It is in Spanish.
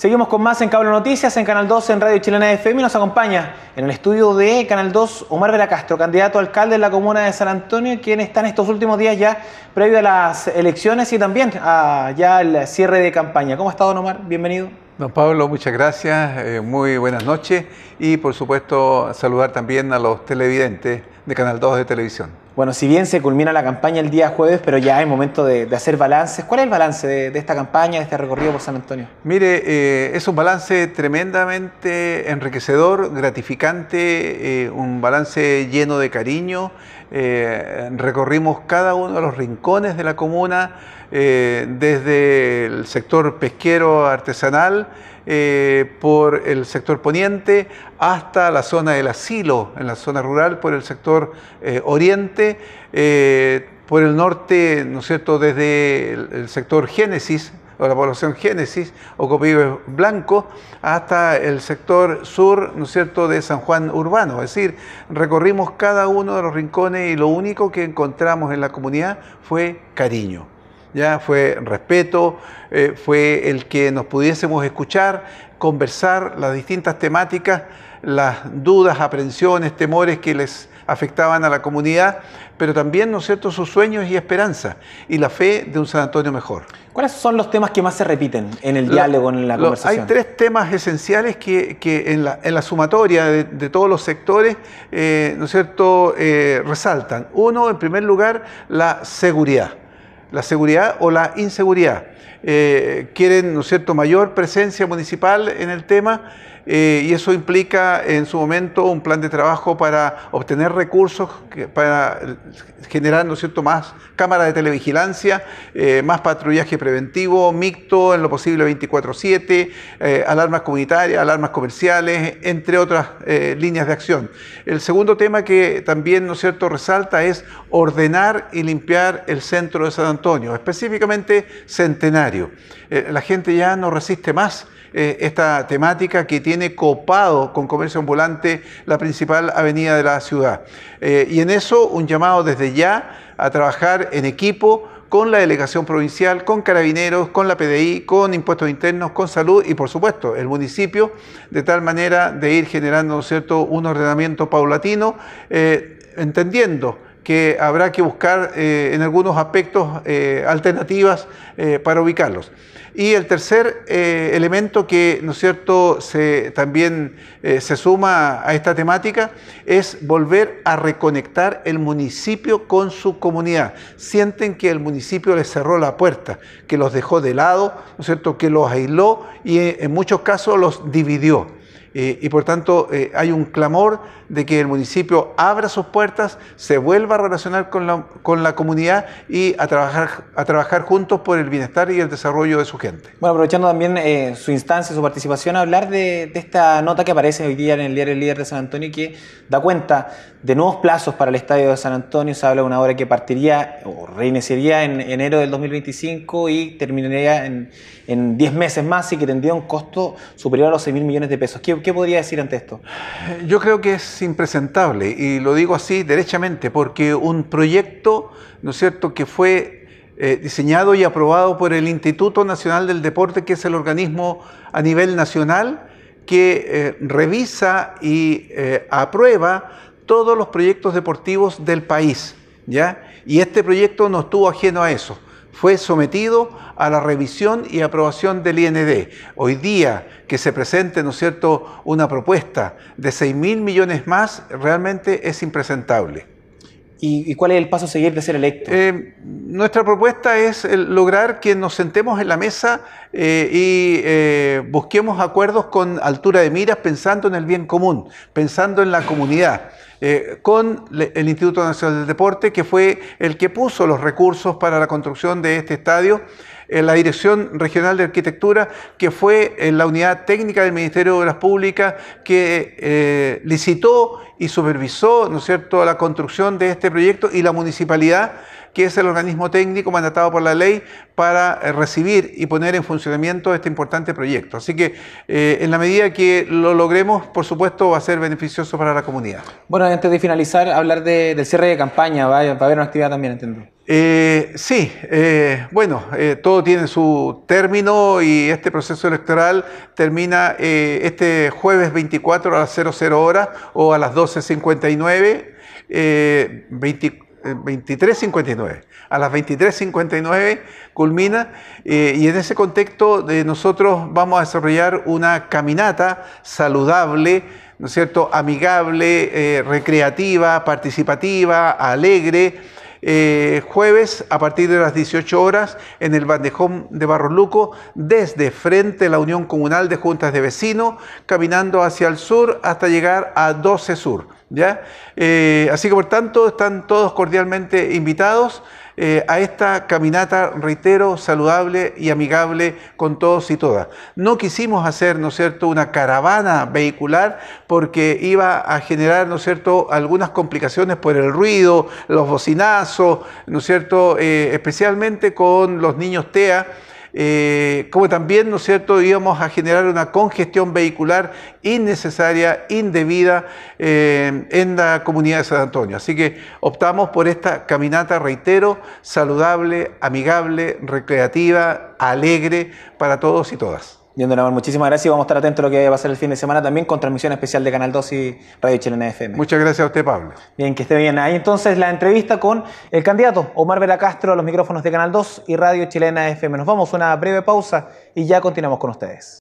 Seguimos con más en Cable Noticias, en Canal 2, en Radio Chilena FM. Y nos acompaña en el estudio de Canal 2 Omar Vera Castro, candidato a alcalde de la comuna de San Antonio, quien está en estos últimos días ya previo a las elecciones y también ya el cierre de campaña. ¿Cómo ha estado, Omar? Bienvenido. Don Pablo, muchas gracias, eh, muy buenas noches y por supuesto saludar también a los televidentes de Canal 2 de Televisión. Bueno, si bien se culmina la campaña el día jueves, pero ya es momento de, hacer balances. ¿Cuál es el balance de, esta campaña, de este recorrido por San Antonio? Mire, eh, es un balance tremendamente enriquecedor, gratificante, eh, un balance lleno de cariño. Eh, recorrimos cada uno de los rincones de la comuna, desde el sector pesquero artesanal, eh, por el sector poniente hasta la zona del asilo, en la zona rural, por el sector eh, oriente, eh, por el norte, ¿no es cierto?, desde el, sector Génesis, o la población Génesis o vive Blanco hasta el sector sur, ¿no es cierto?, de San Juan Urbano. Es decir, recorrimos cada uno de los rincones y lo único que encontramos en la comunidad fue cariño ya fue respeto, eh, fue el que nos pudiésemos escuchar, conversar las distintas temáticas, las dudas, aprensiones, temores que les afectaban a la comunidad, pero también, ¿no cierto?, sus sueños y esperanza y la fe de un San Antonio mejor. ¿Cuáles son los temas que más se repiten en el diálogo, en la conversación? Hay tres temas esenciales que, en, la, sumatoria de, todos los sectores, eh, ¿no cierto?, eh, resaltan. Uno, en primer lugar, la seguridad la seguridad o la inseguridad. Eh, quieren, ¿no es cierto?, mayor presencia municipal en el tema eh, y eso implica en su momento un plan de trabajo para obtener recursos, para generar cierto? más cámaras de televigilancia, eh, más patrullaje preventivo, mixto, en lo posible 24/7, eh, alarmas comunitarias, alarmas comerciales, entre otras líneas de acción. El segundo tema que también ¿no cierto? resalta es ordenar y limpiar el centro de San Antonio, específicamente Centenario. la gente ya no resiste más esta temática que tiene tiene copado con comercio ambulante la principal avenida de la ciudad. Eh, y en eso un llamado desde ya a trabajar en equipo con la delegación provincial, con carabineros, con la PDI, con impuestos internos, con salud y por supuesto el municipio, de tal manera de ir generando ¿cierto? un ordenamiento paulatino, eh, entendiendo que habrá que buscar eh, en algunos aspectos eh, alternativas eh, para ubicarlos. Y el tercer elemento que, ¿no es cierto?, se, también se suma a esta temática es volver a reconectar el municipio con su comunidad. Sienten que el municipio les cerró la puerta, que los dejó de lado, ¿no es cierto?, que los aisló y en muchos casos los dividió. y por tanto hay un clamor de que el municipio abra sus puertas, se vuelva a relacionar con la, comunidad y a trabajar, a trabajar juntos por el bienestar y el desarrollo de su gente. Bueno, aprovechando también eh, su instancia, su participación, hablar de, esta nota que aparece hoy día en el diario El Líder de San Antonio que da cuenta de nuevos plazos para el Estadio de San Antonio. Se habla de una obra que partiría o reiniciaría en enero del 2025 y terminaría en, 10 meses más y que tendría un costo superior a los 6 mil millones de pesos. ¿Qué, ¿Qué podría decir ante esto? Yo creo que es impresentable y lo digo así derechamente porque un proyecto, ¿no es cierto?, que fue eh, diseñado y aprobado por el Instituto Nacional del Deporte, que es el organismo a nivel nacional que eh, revisa y eh, aprueba todos los proyectos deportivos del país, ¿ya? Y este proyecto no estuvo ajeno a eso fue sometido a la revisión y aprobación del IND. Hoy día que se presente, ¿no es cierto?, una propuesta de 6.000 mil millones más, realmente es impresentable. ¿Y, cuál es el paso a seguir de ser electo? Eh, nuestra propuesta es lograr que nos sentemos en la mesa eh, y eh, busquemos acuerdos con altura de miras, pensando en el bien común, pensando en la comunidad. con el Instituto Nacional del Deporte, que fue el que puso los recursos para la construcción de este estadio, en la Dirección Regional de Arquitectura, que fue eh, la unidad técnica del Ministerio de Obras Públicas que eh, licitó y supervisó ¿no es cierto? la construcción de este proyecto y la municipalidad que es el organismo técnico mandatado por la ley para eh, recibir y poner en funcionamiento este importante proyecto. Así que en la medida que lo logremos, por supuesto, va a ser beneficioso para la comunidad. Bueno, antes de finalizar, hablar del cierre de campaña, vaya, va a haber una actividad también, entiendo. Eh, sí, eh, bueno, eh, todo tiene su término y este proceso electoral termina este jueves 24 a las 00 horas o a las 12.59, 23.59. A las 23.59 culmina y en ese contexto de nosotros vamos a desarrollar una caminata saludable. ¿no es cierto?, amigable, recreativa, participativa, alegre, eh, jueves a partir de las 18 horas en el bandejón de Luco, desde frente a la Unión Comunal de Juntas de Vecinos, caminando hacia el sur hasta llegar a 12 Sur. ¿ya? Eh, así que por tanto están todos cordialmente invitados eh, a esta caminata, reitero, saludable y amigable con todos y todas. No quisimos hacer, ¿no cierto?, una caravana vehicular porque iba a generar, ¿no cierto?, algunas complicaciones por el ruido, los bocinazos, ¿no cierto?, eh, especialmente con los niños TEA eh, como también, ¿no es cierto?, íbamos a generar una congestión vehicular innecesaria, indebida eh, en la comunidad de San Antonio. Así que optamos por esta caminata, reitero, saludable, amigable, recreativa, alegre para todos y todas. Bien, don muchísimas gracias y vamos a estar atentos a lo que va a ser el fin de semana también con transmisión especial de Canal 2 y Radio Chilena FM. Muchas gracias a usted, Pablo. Bien, que esté bien. Ahí entonces la entrevista con el candidato Omar Vera Castro a los micrófonos de Canal 2 y Radio Chilena FM. Nos vamos una breve pausa y ya continuamos con ustedes.